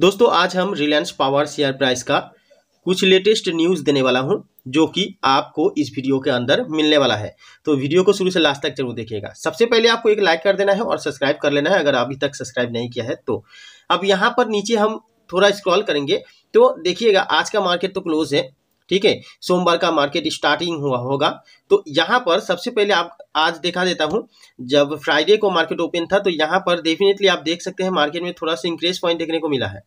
दोस्तों आज हम रिलायंस पावर शेयर प्राइस का कुछ लेटेस्ट न्यूज़ देने वाला हूं जो कि आपको इस वीडियो के अंदर मिलने वाला है तो वीडियो को शुरू से लास्ट तक जरूर देखिएगा सबसे पहले आपको एक लाइक कर देना है और सब्सक्राइब कर लेना है अगर अभी तक सब्सक्राइब नहीं किया है तो अब यहाँ पर नीचे हम थोड़ा स्क्रॉल करेंगे तो देखिएगा आज का मार्केट तो क्लोज है ठीक है सोमवार का मार्केट स्टार्टिंग हुआ होगा तो यहाँ पर सबसे पहले आप आज देखा देता हूँ जब फ्राइडे को मार्केट ओपन था तो यहाँ पर डेफिनेटली आप देख सकते हैं मार्केट में थोड़ा सा इंक्रेज पॉइंट देखने को मिला है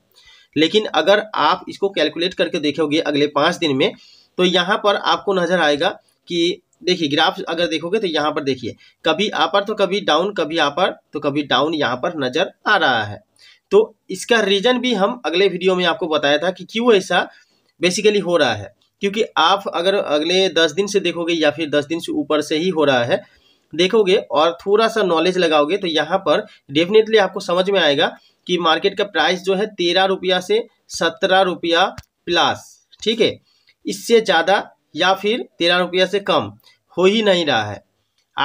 लेकिन अगर आप इसको कैलकुलेट करके देखोगे अगले पाँच दिन में तो यहाँ पर आपको नजर आएगा कि देखिए ग्राफ अगर देखोगे तो यहाँ पर देखिए कभी पर तो कभी डाउन कभी पर तो कभी डाउन यहाँ पर नजर आ रहा है तो इसका रीजन भी हम अगले वीडियो में आपको बताया था कि क्यों ऐसा बेसिकली हो रहा है क्योंकि आप अगर अगले दस दिन से देखोगे या फिर दस दिन से ऊपर से ही हो रहा है देखोगे और थोड़ा सा नॉलेज लगाओगे तो यहाँ पर डेफिनेटली आपको समझ में आएगा कि मार्केट का प्राइस जो है तेरह रुपया से सत्रह रुपया प्लस ठीक है इससे ज़्यादा या फिर तेरह रुपया से कम हो ही नहीं रहा है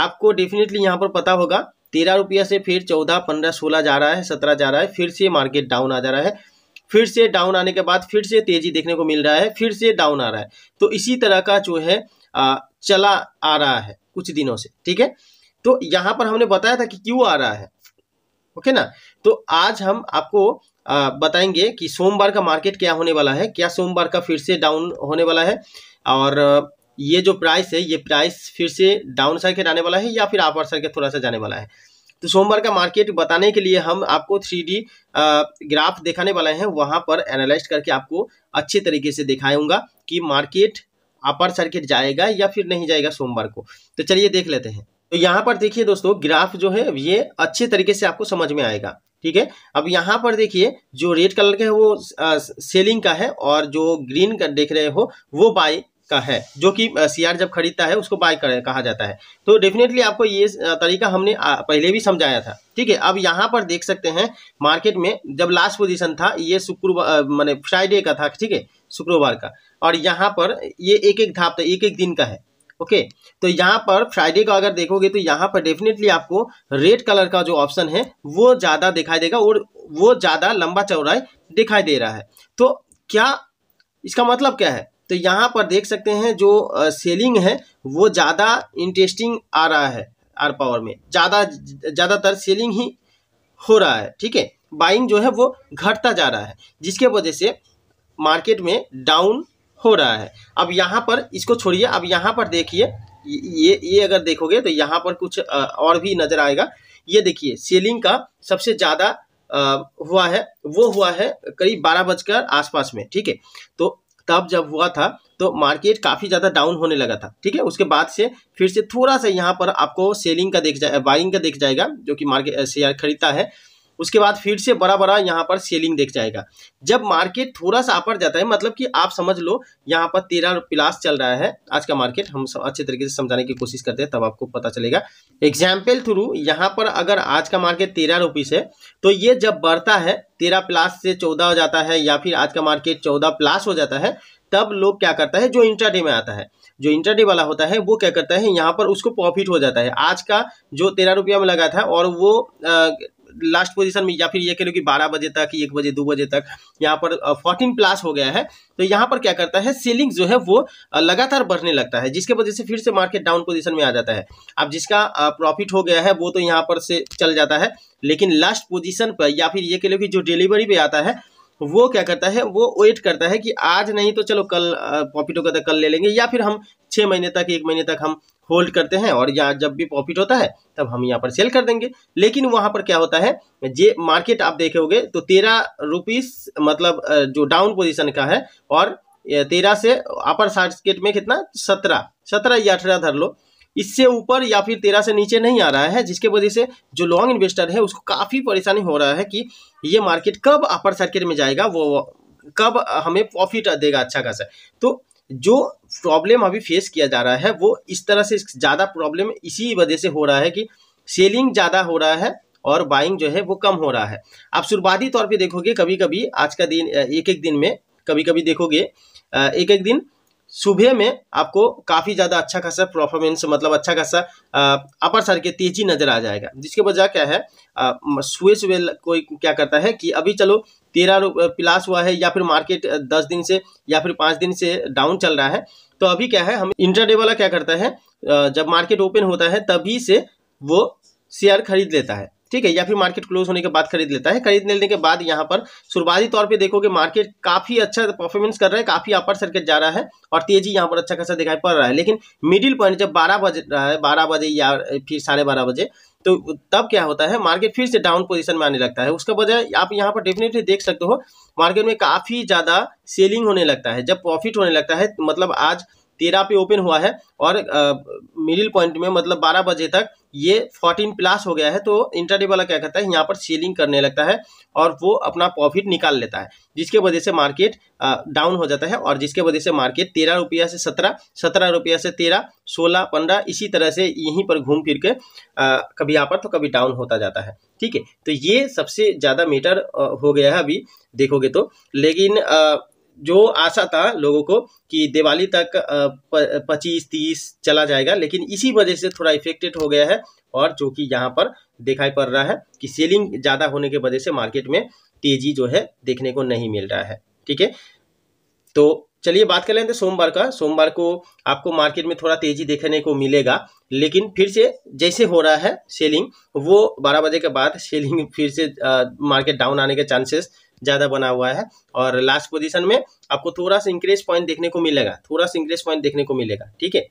आपको डेफिनेटली यहाँ पर पता होगा तेरह रुपया से फिर चौदह पंद्रह सोलह जा रहा है सत्रह जा रहा है फिर से मार्केट डाउन आ जा रहा है फिर से डाउन आने के बाद फिर से तेजी देखने को मिल रहा है फिर से डाउन आ रहा है तो इसी तरह का जो है आ, चला आ रहा है कुछ दिनों से ठीक है तो यहाँ पर हमने बताया था कि क्यों आ रहा है ओके ना तो आज हम आपको आ, बताएंगे कि सोमवार का मार्केट क्या होने वाला है क्या सोमवार का फिर से डाउन होने वाला है और ये जो प्राइस है ये प्राइस फिर से डाउन के आने वाला है या फिर अपर के थोड़ा सा जाने वाला है तो सोमवार का मार्केट बताने के लिए हम आपको थ्री ग्राफ दिखाने वाले हैं वहां पर एनालाइज करके आपको अच्छे तरीके से दिखाऊंगा कि मार्केट अपर सर्किट जाएगा या फिर नहीं जाएगा सोमवार को तो चलिए देख लेते हैं तो यहाँ पर देखिए दोस्तों ग्राफ जो है ये अच्छे तरीके से आपको समझ में आएगा ठीक है अब यहाँ पर देखिए जो रेड कलर का है वो आ, सेलिंग का है और जो ग्रीन का देख रहे हो वो बाई का है जो कि सीआर जब खरीदता है उसको बाय कहा जाता है तो डेफिनेटली आपको ये तरीका हमने पहले भी समझाया था ठीक है अब यहाँ पर देख सकते हैं मार्केट में जब लास्ट पोजीशन था ये शुक्रवार मैंने फ्राइडे का था ठीक है शुक्रवार का और यहाँ पर ये एक एक धाप था तो एक एक दिन का है ओके तो यहाँ पर फ्राइडे का अगर देखोगे तो यहाँ पर डेफिनेटली आपको रेड कलर का जो ऑप्शन है वो ज़्यादा दिखाई देगा और वो ज़्यादा लंबा चौड़ाई दिखाई दे रहा है तो क्या इसका मतलब क्या है तो यहाँ पर देख सकते हैं जो सेलिंग है वो ज़्यादा इंटरेस्टिंग आ रहा है आर पावर में ज़्यादा ज़्यादातर सेलिंग ही हो रहा है ठीक है बाइंग जो है वो घटता जा रहा है जिसके वजह से मार्केट में डाउन हो रहा है अब यहाँ पर इसको छोड़िए अब यहाँ पर देखिए ये ये अगर देखोगे तो यहाँ पर कुछ और भी नज़र आएगा ये देखिए सेलिंग का सबसे ज़्यादा हुआ है वो हुआ है करीब बारह बजकर आसपास में ठीक है तो तब जब हुआ था तो मार्केट काफ़ी ज़्यादा डाउन होने लगा था ठीक है उसके बाद से फिर से थोड़ा सा यहाँ पर आपको सेलिंग का देख जाए बाइंग का देख जाएगा जो कि मार्केट शेयर खरीदता है उसके बाद फिर से बड़ा बड़ा यहाँ पर सेलिंग देख जाएगा जब मार्केट थोड़ा सा अपर जाता है मतलब कि आप समझ लो यहाँ पर तेरह प्लास चल रहा है आज का मार्केट हम अच्छे तरीके से समझाने की कोशिश करते हैं तब आपको पता चलेगा एग्जाम्पल थ्रू यहाँ पर अगर आज का मार्केट तेरह रुपीस है तो ये जब बढ़ता है तेरह प्लास से चौदह हो जाता है या फिर आज का मार्केट चौदह प्लास हो जाता है तब लोग क्या करता है जो इंटरडे में आता है जो इंटरडे वाला होता है वो क्या करता है यहाँ पर उसको प्रॉफिट हो जाता है आज का जो तेरह रुपया में लगा था और वो लास्ट पोजीशन में या फिर ये कह लो कि बारह बजे तक एक बजे दो बजे तक यहाँ पर फोर्टीन प्लस हो गया है तो यहाँ पर क्या करता है सेलिंग जो है वो लगातार बढ़ने लगता है जिसके वजह से फिर से मार्केट डाउन पोजीशन में आ जाता है अब जिसका प्रॉफिट हो गया है वो तो यहाँ पर से चल जाता है लेकिन लास्ट पोजिशन पर या फिर ये कह लो कि जो डिलीवरी पे आता है वो क्या करता है वो वेट करता है कि आज नहीं तो चलो कल प्रॉफिट होगा तो कल ले लेंगे या फिर हम छः महीने तक एक महीने तक हम होल्ड करते हैं और यहाँ जब भी प्रॉफिट होता है तब हम यहाँ पर सेल कर देंगे लेकिन वहाँ पर क्या होता है जे मार्केट आप देखे तो तेरह रुपीस मतलब जो डाउन पोजीशन का है और तेरह से अपर सर्टिफिकेट में कितना सत्रह सत्रह या अठारह धर लो इससे ऊपर या फिर तेरह से नीचे नहीं आ रहा है जिसके वजह से जो लॉन्ग इन्वेस्टर है उसको काफ़ी परेशानी हो रहा है कि ये मार्केट कब अपर सर्किट में जाएगा वो कब हमें प्रॉफिट देगा अच्छा खासा तो जो प्रॉब्लम अभी फेस किया जा रहा है वो इस तरह से ज़्यादा प्रॉब्लम इसी वजह से हो रहा है कि सेलिंग ज़्यादा हो रहा है और बाइंग जो है वो कम हो रहा है आप शुरुआती तौर पे देखोगे कभी कभी आज का दिन एक एक दिन में कभी कभी देखोगे एक एक दिन सुबह में आपको काफ़ी ज़्यादा अच्छा खासा परफॉर्मेंस मतलब अच्छा खासा अपर सर के तेजी नज़र आ जाएगा जिसके वजह क्या है सुबह सुबह कोई क्या करता है कि अभी चलो तेरह प्लास हुआ है या फिर मार्केट दस दिन से या फिर पाँच दिन से डाउन चल रहा है तो अभी क्या है हम इंटरडे वाला क्या करता है जब मार्केट ओपन होता है तभी से वो शेयर खरीद लेता है ठीक है या फिर मार्केट क्लोज होने के बाद खरीद लेता है खरीद लेने के बाद यहाँ पर शुरुआती तौर पर देखोगे मार्केट काफी अच्छा परफॉर्मेंस कर रहा है काफी अपर सर्किट जा रहा है और तेजी यहाँ पर अच्छा खासा दिखाई पड़ रहा है लेकिन मिडिल पॉइंट जब बारह बज रहा है बारह बजे या फिर साढ़े बारह बजे तो तब क्या होता है मार्केट फिर से डाउन पोजीशन में आने लगता है उसका बजाय आप यहाँ पर डेफिनेटली देख सकते हो मार्केट में काफ़ी ज़्यादा सेलिंग होने लगता है जब प्रॉफिट होने लगता है मतलब आज तेरह पे ओपन हुआ है और मिडिल पॉइंट में मतलब बारह बजे तक ये फोर्टीन प्लस हो गया है तो इंटरडे वाला क्या करता है यहाँ पर सेलिंग करने लगता है और वो अपना प्रॉफिट निकाल लेता है जिसके वजह से मार्केट डाउन हो जाता है और जिसके वजह से मार्केट तेरह रुपया से सत्रह सत्रह रुपया से तेरह सोलह पंद्रह इसी तरह से यहीं पर घूम फिर के आ, कभी यहाँ पर तो कभी डाउन होता जाता है ठीक है तो ये सबसे ज़्यादा मीटर हो गया है अभी देखोगे तो लेकिन आ, जो आशा था लोगों को कि दिवाली तक पच्चीस तीस चला जाएगा लेकिन इसी वजह से थोड़ा इफेक्टेड हो गया है और जो कि यहाँ पर दिखाई पड़ रहा है कि सेलिंग ज़्यादा होने के वजह से मार्केट में तेजी जो है देखने को नहीं मिल रहा है ठीक है तो चलिए बात कर लेते हैं सोमवार का सोमवार को आपको मार्केट में थोड़ा तेजी देखने को मिलेगा लेकिन फिर से जैसे हो रहा है सेलिंग वो बारह बजे के बाद सेलिंग फिर से आ, मार्केट डाउन आने के चांसेस ज़्यादा बना हुआ है और लास्ट पोजिशन में आपको थोड़ा सा इंक्रेज पॉइंट देखने को मिलेगा थोड़ा सा इंक्रेज पॉइंट देखने को मिलेगा ठीक है